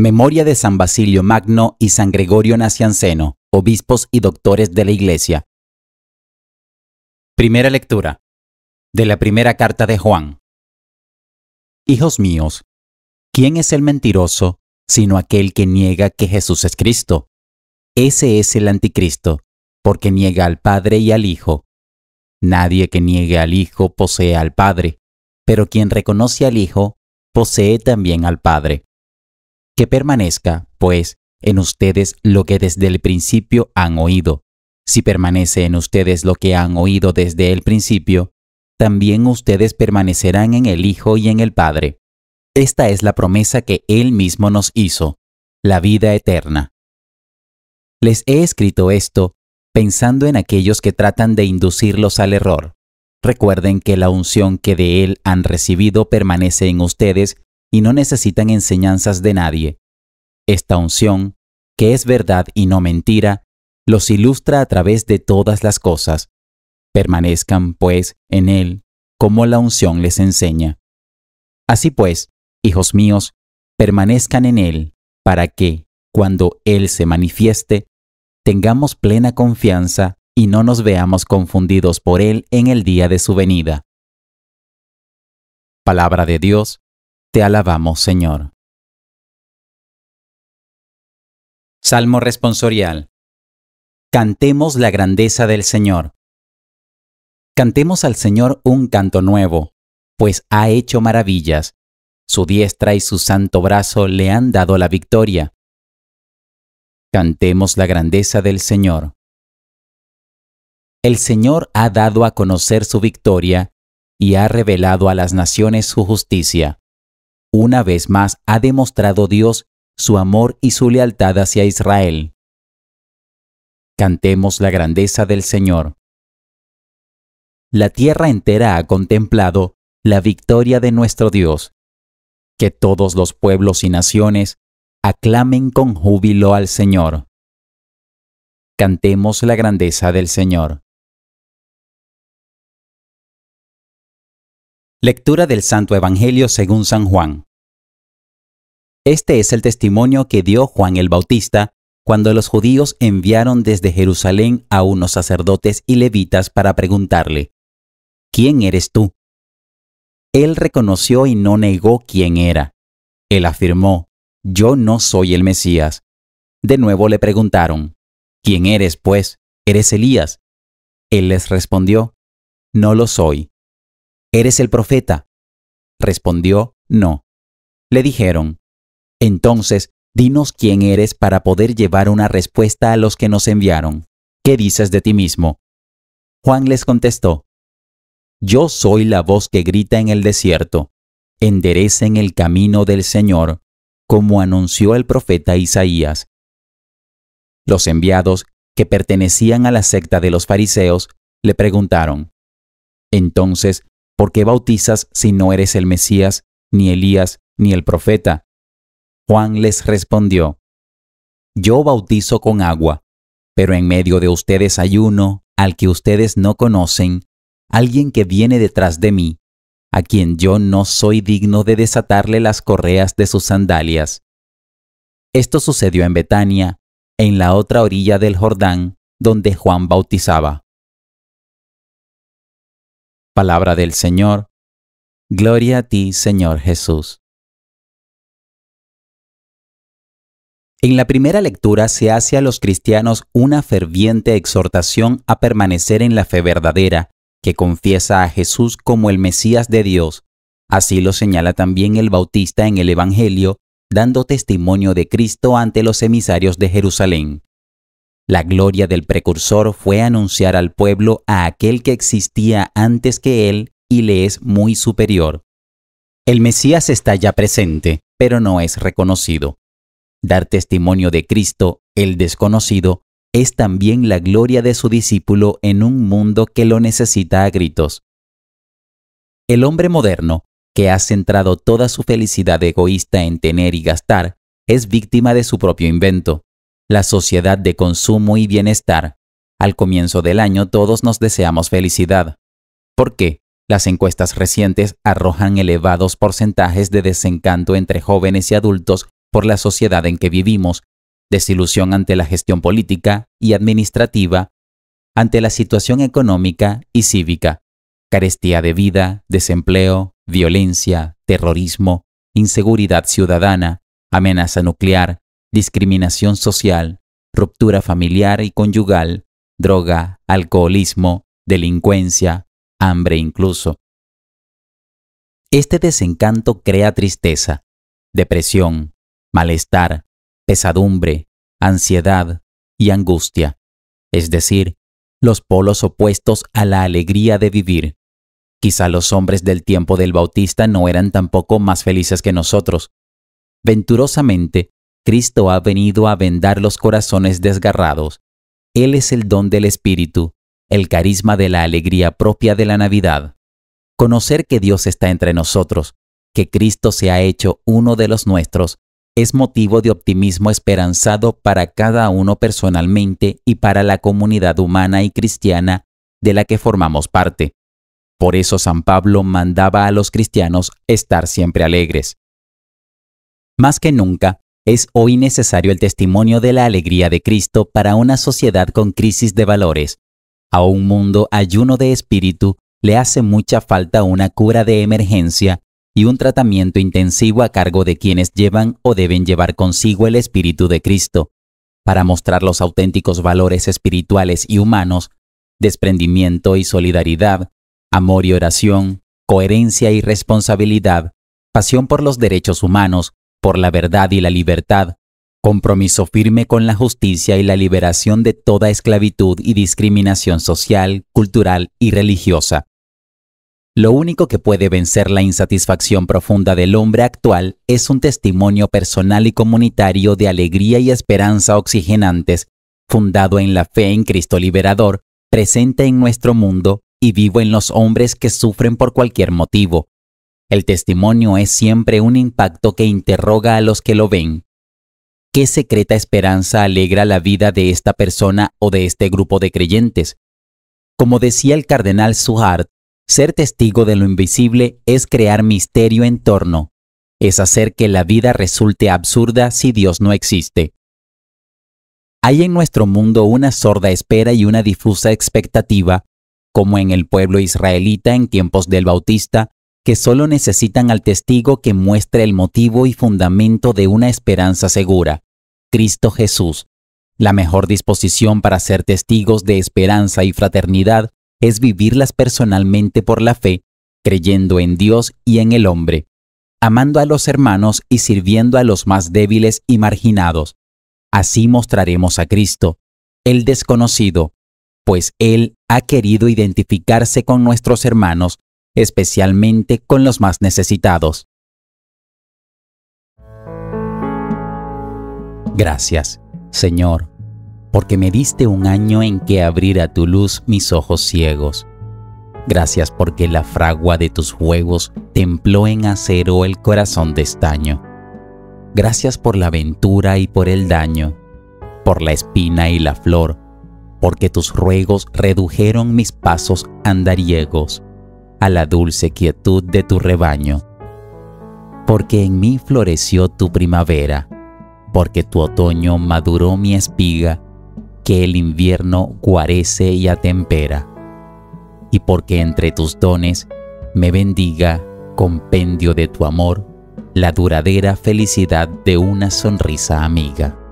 Memoria de San Basilio Magno y San Gregorio Nacianceno, obispos y doctores de la Iglesia. Primera lectura. De la primera carta de Juan. Hijos míos, ¿quién es el mentiroso sino aquel que niega que Jesús es Cristo? Ese es el anticristo, porque niega al Padre y al Hijo. Nadie que niegue al Hijo posee al Padre, pero quien reconoce al Hijo posee también al Padre que permanezca, pues, en ustedes lo que desde el principio han oído. Si permanece en ustedes lo que han oído desde el principio, también ustedes permanecerán en el Hijo y en el Padre. Esta es la promesa que Él mismo nos hizo, la vida eterna. Les he escrito esto pensando en aquellos que tratan de inducirlos al error. Recuerden que la unción que de Él han recibido permanece en ustedes y no necesitan enseñanzas de nadie. Esta unción, que es verdad y no mentira, los ilustra a través de todas las cosas. Permanezcan, pues, en Él, como la unción les enseña. Así pues, hijos míos, permanezcan en Él, para que, cuando Él se manifieste, tengamos plena confianza y no nos veamos confundidos por Él en el día de su venida. Palabra de Dios te alabamos, Señor. Salmo responsorial. Cantemos la grandeza del Señor. Cantemos al Señor un canto nuevo, pues ha hecho maravillas. Su diestra y su santo brazo le han dado la victoria. Cantemos la grandeza del Señor. El Señor ha dado a conocer su victoria y ha revelado a las naciones su justicia una vez más ha demostrado Dios su amor y su lealtad hacia Israel. Cantemos la grandeza del Señor. La tierra entera ha contemplado la victoria de nuestro Dios. Que todos los pueblos y naciones aclamen con júbilo al Señor. Cantemos la grandeza del Señor. Lectura del Santo Evangelio según San Juan. Este es el testimonio que dio Juan el Bautista cuando los judíos enviaron desde Jerusalén a unos sacerdotes y levitas para preguntarle, ¿quién eres tú? Él reconoció y no negó quién era. Él afirmó, yo no soy el Mesías. De nuevo le preguntaron, ¿quién eres pues? ¿Eres Elías? Él les respondió, no lo soy. ¿Eres el profeta? Respondió, no. Le dijeron, entonces, dinos quién eres para poder llevar una respuesta a los que nos enviaron. ¿Qué dices de ti mismo? Juan les contestó, Yo soy la voz que grita en el desierto, enderecen el camino del Señor, como anunció el profeta Isaías. Los enviados, que pertenecían a la secta de los fariseos, le preguntaron, Entonces, ¿Por qué bautizas si no eres el Mesías, ni Elías, ni el profeta? Juan les respondió, Yo bautizo con agua, pero en medio de ustedes hay uno al que ustedes no conocen, alguien que viene detrás de mí, a quien yo no soy digno de desatarle las correas de sus sandalias. Esto sucedió en Betania, en la otra orilla del Jordán, donde Juan bautizaba. Palabra del Señor. Gloria a ti, Señor Jesús. En la primera lectura se hace a los cristianos una ferviente exhortación a permanecer en la fe verdadera, que confiesa a Jesús como el Mesías de Dios. Así lo señala también el Bautista en el Evangelio, dando testimonio de Cristo ante los emisarios de Jerusalén. La gloria del precursor fue anunciar al pueblo a aquel que existía antes que él y le es muy superior. El Mesías está ya presente, pero no es reconocido. Dar testimonio de Cristo, el desconocido, es también la gloria de su discípulo en un mundo que lo necesita a gritos. El hombre moderno, que ha centrado toda su felicidad egoísta en tener y gastar, es víctima de su propio invento la sociedad de consumo y bienestar. Al comienzo del año todos nos deseamos felicidad. ¿Por qué? Las encuestas recientes arrojan elevados porcentajes de desencanto entre jóvenes y adultos por la sociedad en que vivimos, desilusión ante la gestión política y administrativa, ante la situación económica y cívica, carestía de vida, desempleo, violencia, terrorismo, inseguridad ciudadana, amenaza nuclear, discriminación social, ruptura familiar y conyugal, droga, alcoholismo, delincuencia, hambre incluso. Este desencanto crea tristeza, depresión, malestar, pesadumbre, ansiedad y angustia, es decir, los polos opuestos a la alegría de vivir. Quizá los hombres del tiempo del Bautista no eran tampoco más felices que nosotros. Venturosamente, Cristo ha venido a vendar los corazones desgarrados. Él es el don del Espíritu, el carisma de la alegría propia de la Navidad. Conocer que Dios está entre nosotros, que Cristo se ha hecho uno de los nuestros, es motivo de optimismo esperanzado para cada uno personalmente y para la comunidad humana y cristiana de la que formamos parte. Por eso San Pablo mandaba a los cristianos estar siempre alegres. Más que nunca, es hoy necesario el testimonio de la alegría de Cristo para una sociedad con crisis de valores. A un mundo ayuno de espíritu le hace mucha falta una cura de emergencia y un tratamiento intensivo a cargo de quienes llevan o deben llevar consigo el espíritu de Cristo, para mostrar los auténticos valores espirituales y humanos, desprendimiento y solidaridad, amor y oración, coherencia y responsabilidad, pasión por los derechos humanos, por la verdad y la libertad, compromiso firme con la justicia y la liberación de toda esclavitud y discriminación social, cultural y religiosa. Lo único que puede vencer la insatisfacción profunda del hombre actual es un testimonio personal y comunitario de alegría y esperanza oxigenantes, fundado en la fe en Cristo liberador, presente en nuestro mundo y vivo en los hombres que sufren por cualquier motivo, el testimonio es siempre un impacto que interroga a los que lo ven. ¿Qué secreta esperanza alegra la vida de esta persona o de este grupo de creyentes? Como decía el cardenal Suhart, ser testigo de lo invisible es crear misterio en torno, es hacer que la vida resulte absurda si Dios no existe. Hay en nuestro mundo una sorda espera y una difusa expectativa, como en el pueblo israelita en tiempos del Bautista, que solo necesitan al testigo que muestre el motivo y fundamento de una esperanza segura, Cristo Jesús. La mejor disposición para ser testigos de esperanza y fraternidad es vivirlas personalmente por la fe, creyendo en Dios y en el hombre, amando a los hermanos y sirviendo a los más débiles y marginados. Así mostraremos a Cristo, el desconocido, pues Él ha querido identificarse con nuestros hermanos especialmente con los más necesitados. Gracias, Señor, porque me diste un año en que abrir a tu luz mis ojos ciegos. Gracias porque la fragua de tus juegos templó en acero el corazón de estaño. Gracias por la aventura y por el daño, por la espina y la flor, porque tus ruegos redujeron mis pasos andariegos a la dulce quietud de tu rebaño. Porque en mí floreció tu primavera, porque tu otoño maduró mi espiga, que el invierno guarece y atempera, y porque entre tus dones me bendiga, compendio de tu amor, la duradera felicidad de una sonrisa amiga.